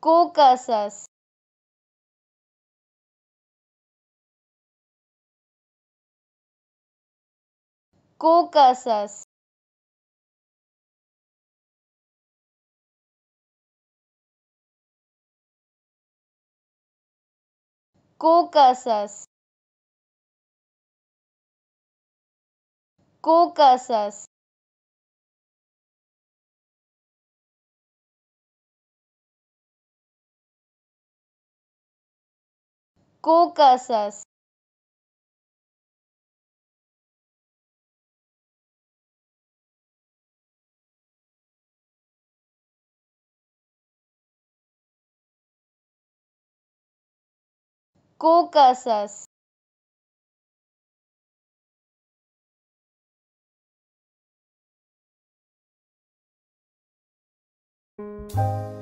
Caucasus Caucasus Caucasus Caucasus Caucasus Caucasus Thank you.